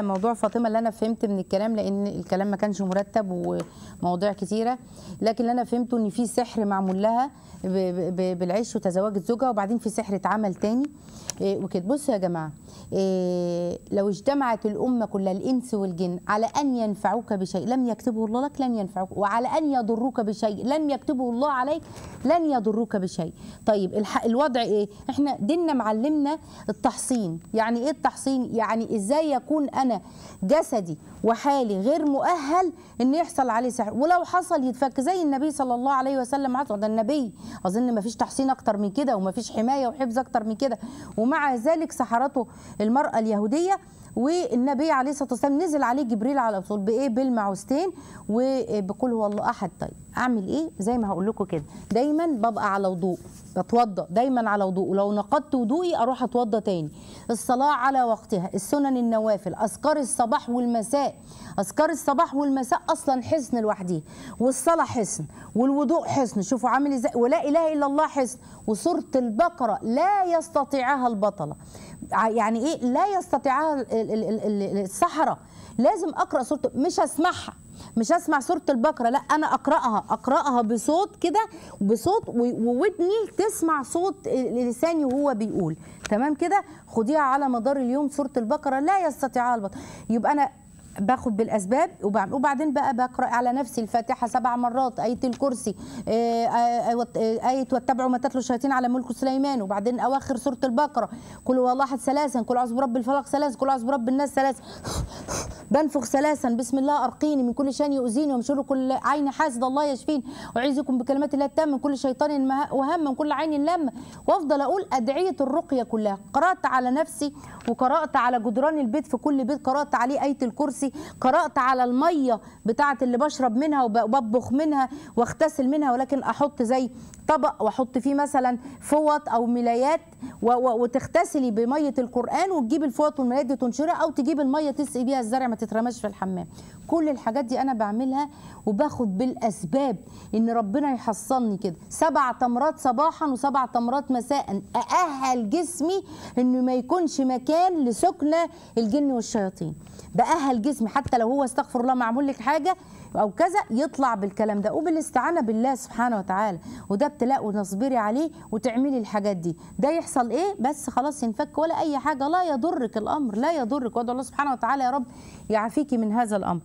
موضوع فاطمه اللي انا فهمت من الكلام لان الكلام ما كانش مرتب ومواضيع كتيره لكن اللي انا فهمته ان في سحر معمول لها بالعش وتزوجت زوجها وبعدين في سحر اتعمل تاني إيه، وكده بصوا يا جماعه إيه، لو اجتمعت الامه كلها الانس والجن على ان ينفعوك بشيء لم يكتبه الله لك لن ينفعوك وعلى ان يضروك بشيء لم يكتبه الله عليك لن يضروك بشيء طيب الوضع ايه احنا ديننا معلمنا التحصين يعني ايه التحصين يعني ازاي يكون انا جسدي وحالي غير مؤهل ان يحصل عليه سحر ولو حصل يتفك زي النبي صلى الله عليه وسلم حصل ده النبي اظن ما فيش تحصين اكتر من كده وما فيش حمايه وحفظ اكتر من كده ومع ذلك سحرته المراه اليهوديه والنبي عليه الصلاه والسلام نزل عليه جبريل على طول بايه بالمعوذتين وبقول هو الله احد طيب اعمل ايه زي ما هقول لكم كده دايما ببقى على وضوء بتوضا دايما على وضوء ولو نقضت وضوئي اروح اتوضا تاني الصلاه على وقتها السنن النوافل اذكار الصباح والمساء اذكار الصباح والمساء اصلا حصن لوحده والصلاه حصن والوضوء حصن شوفوا عامل ازاي ولا اله الا الله حصن وسوره البقره لا يستطيعها البطله يعني ايه لا يستطيعها الصحراء لازم اقرا سوره مش هسمعها مش هسمع سوره البقره لا انا اقراها اقراها بصوت كده بصوت وودني تسمع صوت لساني وهو بيقول تمام كده خديها على مدار اليوم سوره البقره لا يستطيعها البطل يبقى انا باخد بالاسباب وبعدين بقى بقرا على نفسي الفاتحه سبع مرات ايه الكرسي آه، آه، آه، ايه واتبعوا ما تتلو الشياطين على ملك سليمان وبعدين اواخر سوره البقره كل والله احد ثلاثا كل اعوذ برب الفلق ثلاثا كل اعوذ برب الناس ثلاثا بنفخ ثلاثا بسم الله أرقيني من كل شان يؤذيني ومن شر كل عين حاسد الله يشفين أعيذكم بكلمات الله التامة من كل شيطان وهم من كل عين لم وأفضل أقول أدعية الرقية كلها قرأت على نفسي وقرأت على جدران البيت في كل بيت قرأت عليه آية الكرسي قرأت على المية بتاعة اللي بشرب منها وبطبخ منها واغتسل منها ولكن أحط زي طبق واحط فيه مثلا فوط او ملايات وتغتسلي بميه القران وتجيب الفوط والملايات دي تنشرها او تجيب الميه تسقي بيها الزرع ما تترمش في الحمام كل الحاجات دي انا بعملها وباخد بالاسباب ان ربنا يحصلني كده سبع تمرات صباحا وسبع تمرات مساء ااهل جسمي انه ما يكونش مكان لسكنه الجن والشياطين باهل جسمي حتى لو هو استغفر الله معمول لك حاجه او كذا يطلع بالكلام ده وبالاستعانه بالله سبحانه وتعالى وده ابتلاء وتصبري عليه وتعملي الحاجات دي ده يحصل ايه بس خلاص ينفك ولا اي حاجه لا يضرك الامر لا يضرك وادعو الله سبحانه وتعالى يا رب يعافيك من هذا الأمر